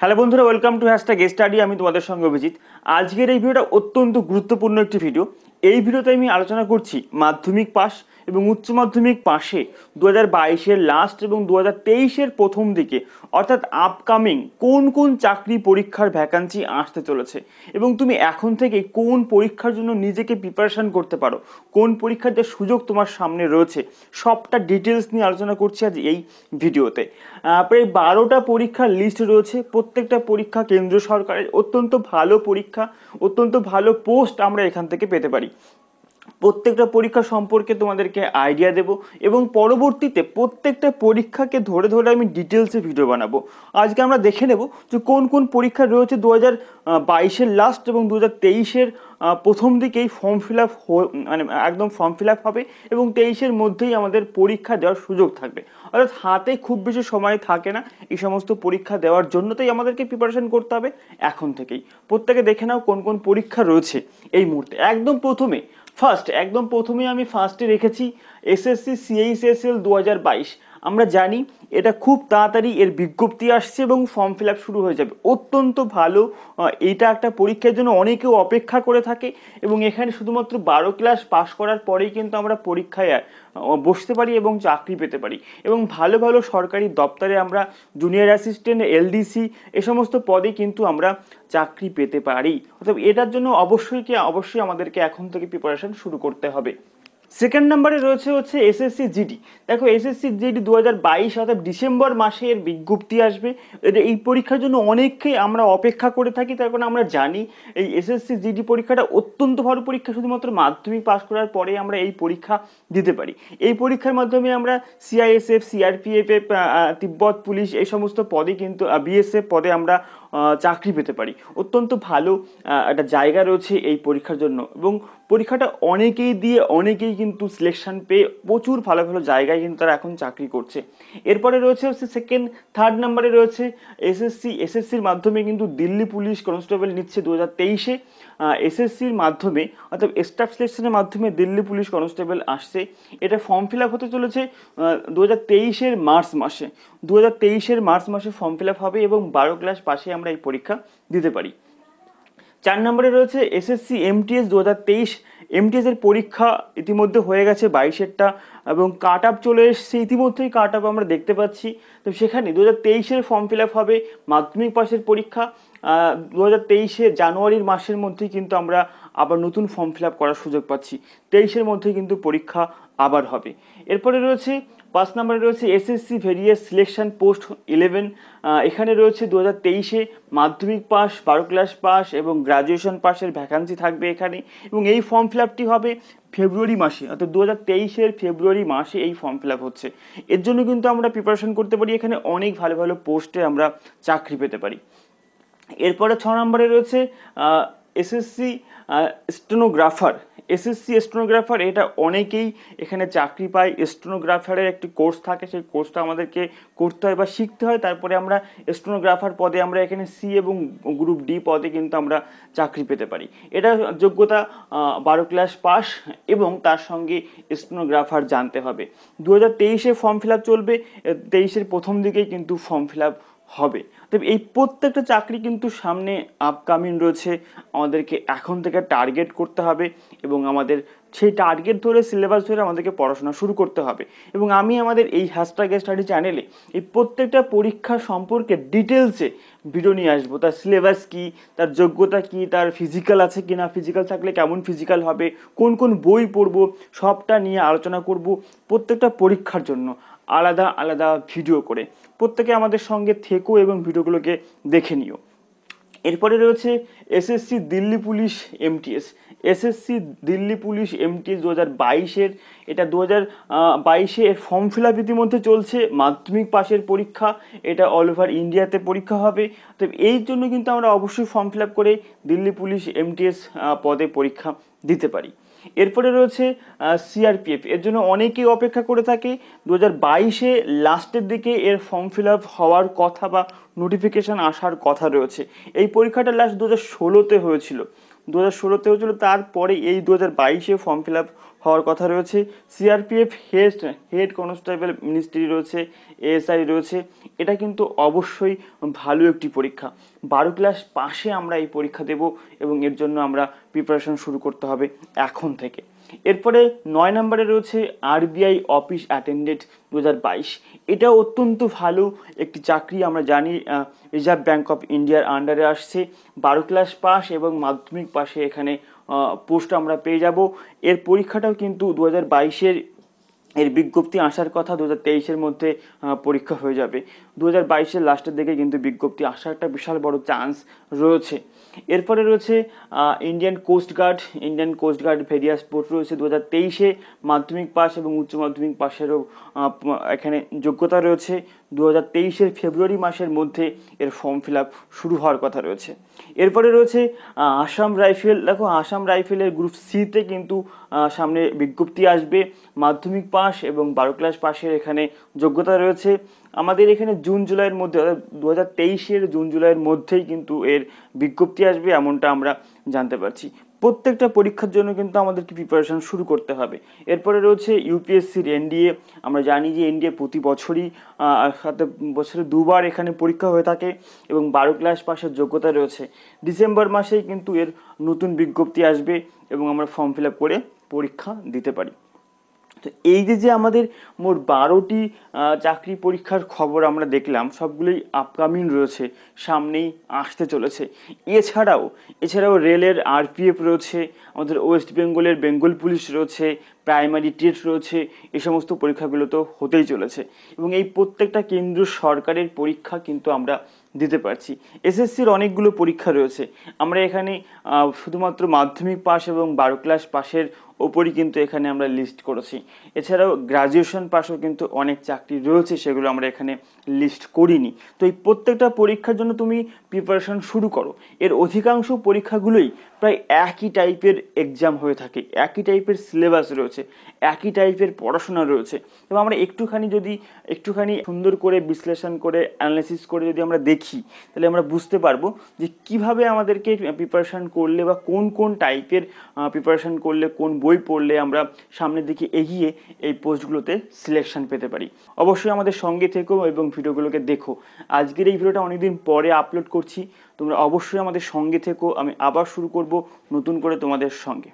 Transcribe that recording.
hello বন্ধুরা welcome to hashtag study আমি তোমাদের সঙ্গে অভিজিৎ আজকের এই ভিডিওটা অত্যন্ত গুরুত্বপূর্ণ একটি ভিডিও এই ভিডিওতে আমি আলোচনা করছি মাধ্যমিক পাস এবং উচ্চ মাধ্যমিক পাশে দু হাজার বাইশের লাস্ট এবং দু হাজার তেইশের প্রথম দিকে অর্থাৎ আপকামিং কোন কোন চাকরি পরীক্ষার ভ্যাকান্সি আসতে চলেছে এবং তুমি এখন থেকে কোন পরীক্ষার জন্য নিজেকে প্রিপারেশান করতে পারো কোন পরীক্ষার যে সুযোগ তোমার সামনে রয়েছে সবটা ডিটেলস নিয়ে আলোচনা করছি আজ এই ভিডিওতে প্রায় বারোটা পরীক্ষার লিস্ট রয়েছে প্রত্যেকটা পরীক্ষা কেন্দ্র সরকারের অত্যন্ত ভালো পরীক্ষা অত্যন্ত ভালো পোস্ট আমরা এখান থেকে পেতে পারি পারি প্রত্যেকটা পরীক্ষা সম্পর্কে তোমাদেরকে আইডিয়া দেব এবং পরবর্তীতে প্রত্যেকটা পরীক্ষাকে ধরে ধরে আমি ডিটেলসে ভিডিও বানাবো আজকে আমরা দেখে নেব যে কোন কোন পরীক্ষা রয়েছে দু হাজার বাইশের লাস্ট এবং দু হাজার তেইশের প্রথম দিকেই ফর্ম ফিল আপ মানে একদম ফর্ম ফিল আপ হবে এবং তেইশের মধ্যেই আমাদের পরীক্ষা দেওয়ার সুযোগ থাকবে অর্থাৎ হাতে খুব বেশি সময় থাকে না এই সমস্ত পরীক্ষা দেওয়ার জন্য তাই আমাদেরকে প্রিপারেশন করতে হবে এখন থেকেই প্রত্যেকে দেখে নাও কোন কোন পরীক্ষা রয়েছে এই মুহূর্তে একদম প্রথমে ফার্স্ট একদম প্রথমে আমি ফার্স্টে রেখেছি এসএসসি সিএইচএসএল দু হাজার বাইশ আমরা জানি এটা খুব তাড়াতাড়ি এর বিজ্ঞপ্তি আসছে এবং ফর্ম ফিল শুরু হয়ে যাবে অত্যন্ত ভালো এটা একটা পরীক্ষার জন্য অনেকেও অপেক্ষা করে থাকে এবং এখানে শুধুমাত্র বারো ক্লাস পাশ করার পরেই কিন্তু আমরা পরীক্ষায় বসতে পারি এবং চাকরি পেতে পারি এবং ভালো ভালো সরকারি দপ্তরে আমরা জুনিয়র অ্যাসিস্ট্যান্ট এলডিসি এ সমস্ত পদে কিন্তু আমরা চাকরি পেতে পারি অর্থাৎ এটার জন্য অবশ্যই কি অবশ্যই আমাদেরকে এখন থেকে প্রিপারেশন শুরু করতে হবে সেকেন্ড নাম্বারে রয়েছে হচ্ছে এসএসসি জিডি দেখো এসএসসি জিডি দু হাজার বাইশ অর্থাৎ ডিসেম্বর মাসে এর বিজ্ঞপ্তি আসবে এটা এই পরীক্ষার জন্য অনেককেই আমরা অপেক্ষা করে থাকি তার কারণ আমরা জানি এই এসএসসি জিডি পরীক্ষাটা অত্যন্ত ভালো পরীক্ষা শুধুমাত্র মাধ্যমিক পাশ করার পরে আমরা এই পরীক্ষা দিতে পারি এই পরীক্ষার মাধ্যমে আমরা সিআইএসএফ সিআরপিএফ তিব্বত পুলিশ এই সমস্ত পদে কিন্তু বিএসএফ পদে আমরা চাকরি পেতে পারি অত্যন্ত ভালো একটা জায়গা রয়েছে এই পরীক্ষার জন্য এবং পরীক্ষাটা অনেকেই দিয়ে অনেকেই কিন্তু সিলেকশন পেয়ে প্রচুর ভালো ভালো জায়গায় কিন্তু তারা এখন চাকরি করছে এরপরে রয়েছে হচ্ছে সেকেন্ড থার্ড নাম্বারে রয়েছে এসএসসি এসএসসির মাধ্যমে কিন্তু দিল্লি পুলিশ কনস্টেবল নিচ্ছে দু হাজার তেইশে এসএসসির মাধ্যমে অর্থাৎ স্টাফ সিলেকশনের মাধ্যমে দিল্লি পুলিশ কনস্টেবল আসছে এটা ফর্ম ফিল আপ হতে চলেছে দু হাজার তেইশের মার্চ মাসে দু হাজার তেইশের মার্চ মাসে ফর্ম ফিল আপ হবে এবং বারো ক্লাস পাশে আমরা এই পরীক্ষা দিতে পারি চার নম্বরে রয়েছে এসএসসি এমটিএস দু হাজার তেইশ এমটিএসের পরীক্ষা ইতিমধ্যে হয়ে গেছে বাইশেরটা এবং কাট আপ চলে এসছে ইতিমধ্যেই কাট আপ আমরা দেখতে পাচ্ছি তো সেখানে দু হাজার তেইশের ফর্ম ফিল আপ হবে মাধ্যমিক পাশের পরীক্ষা দু হাজার তেইশে জানুয়ারির মাসের মধ্যে কিন্তু আমরা আবার নতুন ফর্ম ফিল আপ করার সুযোগ পাচ্ছি তেইশের মধ্যে কিন্তু পরীক্ষা আবার হবে এরপরে রয়েছে পাঁচ নম্বরে রয়েছে SSC various selection post eleven এখানে রয়েছে দু হাজার তেইশে মাধ্যমিক পাস বারো ক্লাস পাস এবং গ্রাজুয়েশন পাসের ভ্যাকান্সি থাকবে এখানে এবং এই ফর্ম ফিল আপটি হবে ফেব্রুয়ারি মাসে অর্থাৎ দু হাজার তেইশের ফেব্রুয়ারি মাসে এই ফর্ম ফিল আপ হচ্ছে এর জন্য কিন্তু আমরা প্রিপারেশন করতে পারি এখানে অনেক ভালো ভালো পোস্টে আমরা চাকরি পেতে পারি এরপরে ছ নম্বরে রয়েছে এসএসসি স্টেনোগ্রাফার এসএসসি স্টেনোগ্রাফার এটা অনেকেই এখানে চাকরি পায় স্টেনোগ্রাফারের একটি কোর্স থাকে সেই কোর্সটা আমাদেরকে করতে হয় বা শিখতে হয় তারপরে আমরা স্টেনোগ্রাফার পদে আমরা এখানে সি এবং গ্রুপ ডি পদে কিন্তু আমরা চাকরি পেতে পারি এটা যোগ্যতা বারো ক্লাস পাস এবং তার সঙ্গে স্টেনোগ্রাফার জানতে হবে দু হাজার তেইশে ফর্ম ফিল আপ চলবে তেইশের প্রথম দিকেই কিন্তু ফর্ম ফিল আপ হবে তবে এই প্রত্যেকটা চাকরি কিন্তু সামনে আপকামিং রয়েছে আমাদেরকে এখন থেকে টার্গেট করতে হবে এবং আমাদের সেই টার্গেট ধরে সিলেবাস ধরে আমাদেরকে পড়াশোনা শুরু করতে হবে এবং আমি আমাদের এই হ্যাশট্যাগ স্টাডি চ্যানেলে এই প্রত্যেকটা পরীক্ষা সম্পর্কে ডিটেলসে ভিডিও নিয়ে আসবো তার সিলেবাস কি তার যোগ্যতা কি তার ফিজিক্যাল আছে কি না ফিজিক্যাল থাকলে কেমন ফিজিক্যাল হবে কোন কোন বই পড়বো সবটা নিয়ে আলোচনা করব প্রত্যেকটা পরীক্ষার জন্য আলাদা আলাদা ভিডিও করে প্রত্যেকে আমাদের সঙ্গে থেকো এবং ভিডিওগুলোকে দেখে নিও এরপরে রয়েছে SSC Delhi police MTS SSC Delhi police MTS দু হাজার বাইশের এটা দু হাজার বাইশে এর ফর্ম ফিল আপ ইতিমধ্যে চলছে মাধ্যমিক পাশের পরীক্ষা এটা অল ওভার ইন্ডিয়াতে পরীক্ষা হবে তো এই জন্য কিন্তু আমরা অবশ্যই ফর্ম ফিল আপ করে দিল্লি পুলিশ এমটিএস পদে পরীক্ষা দিতে পারি এরপরে রয়েছে সিআরপিএফ এর জন্য অনেকেই অপেক্ষা করে থাকে দু হাজার বাইশে লাস্টের দিকে এর ফর্ম ফিল আপ হওয়ার কথা বা নোটিফিকেশান আসার কথা রয়েছে এই পরীক্ষাটা লাস্ট দু হাজার ষোলোতে হয়েছিল দু হাজার ষোলোতে হয়েছিল তারপরে এই দু হাজার বাইশে ফর্ম ফিল আপ হওয়ার কথা রয়েছে CRPF head head constable ministry রয়েছে এএসআই রয়েছে এটা কিন্তু অবশ্যই ভালো একটি পরীক্ষা বারো ক্লাস পাশে আমরা এই পরীক্ষা দেব এবং এর জন্য আমরা প্রিপারেশন শুরু করতে হবে এখন থেকে এরপরে নয় নম্বরে রয়েছে আরবিআই অফিস অ্যাটেন্ডেন্ট দু হাজার বাইশ এটা অত্যন্ত ভালো একটি চাকরি আমরা জানি রিজার্ভ ব্যাঙ্ক অফ ইন্ডিয়ার আন্ডারে আসছে বারো ক্লাস পাস এবং মাধ্যমিক পাশে এখানে পোস্ট আমরা পেয়ে যাব এর পরীক্ষাটাও কিন্তু দু হাজার বাইশের এর বিজ্ঞপ্তি আসার কথা দু হাজার মধ্যে পরীক্ষা হয়ে যাবে দু হাজার বাইশের লাস্টের দিকে কিন্তু বিজ্ঞপ্তি আসার একটা বিশাল বড় চান্স রয়েছে এরপরে রয়েছে Indian coast guard Indian coast guard various port রয়েছে দু হাজার তেইশে মাধ্যমিক পাস এবং উচ্চ মাধ্যমিক পাশেরও এখানে যোগ্যতা রয়েছে দু হাজার তেইশের ফেব্রুয়ারি মাসের মধ্যে এর ফর্ম ফিল আপ শুরু হওয়ার কথা রয়েছে এরপরে রয়েছে আসাম রাইফেল দেখো আসাম রাইফেলের গ্রুপ সিতে কিন্তু সামনে বিজ্ঞপ্তি আসবে মাধ্যমিক পাস এবং বারো ক্লাস পাশের এখানে যোগ্যতা রয়েছে আমাদের এখানে জুন জুলাইয়ের মধ্যে অর্থাৎ দু হাজার তেইশের জুন জুলাইয়ের মধ্যেই কিন্তু এর বিজ্ঞপ্তি আসবে এমনটা আমরা জানতে পারছি প্রত্যেকটা পরীক্ষার জন্য কিন্তু আমাদেরকে প্রিপারেশান শুরু করতে হবে এরপরে রয়েছে ইউপিএসসির এনডিএ আমরা জানি যে এনডিএ প্রতি বছরই সাথে বছরে দুবার এখানে পরীক্ষা হয়ে থাকে এবং বারো ক্লাস পাশের যোগ্যতা রয়েছে ডিসেম্বর মাসেই কিন্তু এর নতুন বিজ্ঞপ্তি আসবে এবং আমরা ফর্ম ফিল আপ করে পরীক্ষা দিতে পারি তো এই যে যে আমাদের মোট বারোটি চাকরি পরীক্ষার খবর আমরা দেখলাম সবগুলোই আপকামিং রয়েছে সামনেই আসতে চলেছে এছাড়াও এছাড়াও রেলের আরপিএফ রয়েছে আমাদের ওয়েস্ট বেঙ্গলের বেঙ্গল পুলিশ রয়েছে প্রাইমারি টেস্ট রয়েছে এই সমস্ত পরীক্ষাগুলো তো হতেই চলেছে এবং এই প্রত্যেকটা কেন্দ্র সরকারের পরীক্ষা কিন্তু আমরা দিতে পারছি এসএসসির অনেকগুলো পরীক্ষা রয়েছে আমরা এখানে শুধুমাত্র মাধ্যমিক পাস এবং বারো ক্লাস পাশের ওপরই কিন্তু এখানে আমরা লিস্ট করেছি এছাড়াও গ্রাজুয়েশন পাশও কিন্তু অনেক চাকরি রয়েছে সেগুলো আমরা এখানে লিস্ট করিনি তো এই প্রত্যেকটা পরীক্ষার জন্য তুমি প্রিপারেশন শুরু করো এর অধিকাংশ পরীক্ষাগুলোই প্রায় একই টাইপের এক্সাম হয়ে থাকে একই টাইপের সিলেবাস রয়েছে একই টাইপের পড়াশোনা রয়েছে এবং আমরা একটুখানি যদি একটুখানি সুন্দর করে বিশ্লেষণ করে অ্যানালাইসিস করে যদি আমরা দেখি তাহলে আমরা বুঝতে পারবো যে কিভাবে আমাদেরকে প্রিপারেশান করলে বা কোন কোন টাইপের প্রিপারেশান করলে কোন বই পড়লে আমরা সামনের দিকে এগিয়ে এই পোস্টগুলোতে সিলেকশন পেতে পারি অবশ্যই আমাদের সঙ্গে থেকো এবং ভিডিওগুলোকে দেখো আজকের এই ভিডিওটা অনেকদিন পরে আপলোড করছি তোমরা অবশ্যই আমাদের সঙ্গে থেকো আমি আবার শুরু করব নতুন করে তোমাদের সঙ্গে